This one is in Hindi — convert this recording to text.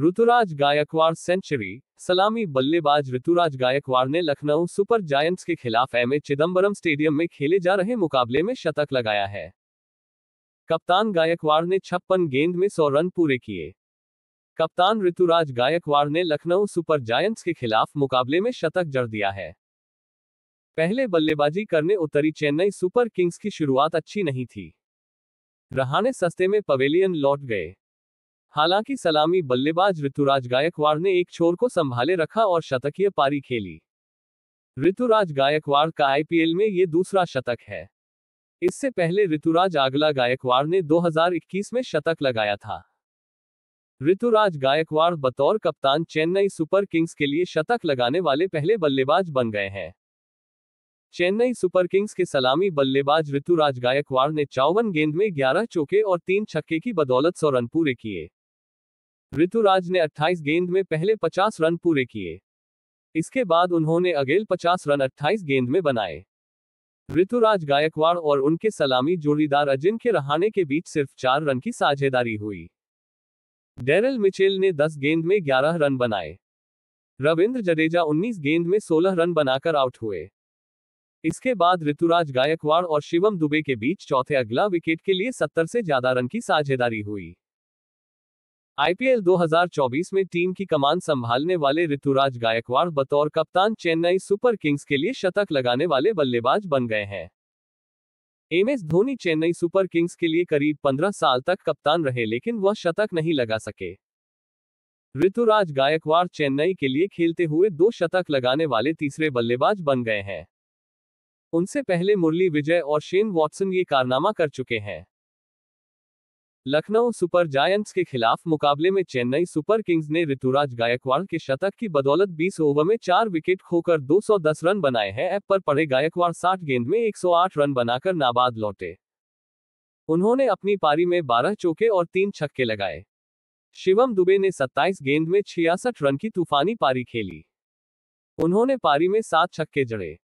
ऋतुराज गायकवाड़ सेंचुरी सलामी बल्लेबाज ऋतुराज गायकवाड़ ने लखनऊ सुपर जायंट्स के खिलाफ एम चिदंबरम चिदम्बरम स्टेडियम में खेले जा रहे मुकाबले में शतक लगाया है कप्तान गायकवाड़ ने छप्पन गेंद में सौ रन पूरे किए कप्तान ऋतुराज गायकवाड़ ने लखनऊ सुपर जायंट्स के खिलाफ मुकाबले में शतक जड़ दिया है पहले बल्लेबाजी करने उतरी चेन्नई सुपर किंग्स की शुरुआत अच्छी नहीं थी रहाने सस्ते में पवेलियन लौट गए हालांकि सलामी बल्लेबाज ऋतुराज गायकवाड़ ने एक छोर को संभाले रखा और शतकीय पारी खेली ऋतुराज गायकवाड़ का आईपीएल में ये दूसरा शतक है इससे पहले ऋतुराज आगला गायकवाड़ ने 2021 में शतक लगाया था ऋतुराज गायकवाड़ बतौर कप्तान चेन्नई सुपर किंग्स के लिए शतक लगाने वाले पहले बल्लेबाज बन गए हैं चेन्नई सुपर किंग्स के सलामी बल्लेबाज ऋतुराज गायकवाड़ ने चौवन गेंद में 11 चौके और तीन छक्के की बदौलत सौ रन पूरे किए ऋतुराज ने 28 गेंद में पहले 50 रन पूरे किए इसके बाद उन्होंने अगेल 50 रन 28 गेंद में बनाए ऋतुराज गायकवाड़ और उनके सलामी जोड़ीदार अजिंक्य रहाणे के बीच सिर्फ चार रन की साझेदारी हुई डेरल मिचेल ने 10 गेंद में 11 रन बनाए रविंद्र जडेजा 19 गेंद में 16 रन बनाकर आउट हुए इसके बाद ऋतुराज गायकवाड़ और शिवम दुबे के बीच चौथे अगला विकेट के लिए 70 से ज्यादा रन की साझेदारी हुई आईपीएल 2024 में टीम की कमान संभालने वाले ऋतुराज गायकवाड़ बतौर कप्तान चेन्नई सुपर किंग्स के लिए शतक लगाने वाले बल्लेबाज बन गए हैं M S Dhoni Chennai super kings के लिए करीब 15 साल तक कप्तान रहे लेकिन वह शतक नहीं लगा सके ऋतुराज गायकवाड़ चेन्नई के लिए खेलते हुए दो शतक लगाने वाले तीसरे बल्लेबाज बन गए हैं उनसे पहले मुरली विजय और शेन वॉटसन ये कारनामा कर चुके हैं लखनऊ सुपर जायंट्स के खिलाफ मुकाबले में चेन्नई सुपर किंग्स ने ऋतुराज गायकवाड़ के शतक की बदौलत 20 ओवर में चार विकेट खोकर 210 रन बनाए हैं ऐप पर पड़े गायकवाड़ 60 गेंद में 108 रन बनाकर नाबाद लौटे उन्होंने अपनी पारी में 12 चौके और तीन छक्के लगाए शिवम दुबे ने 27 गेंद में छियासठ रन की तूफानी पारी खेली उन्होंने पारी में सात छक्के जड़े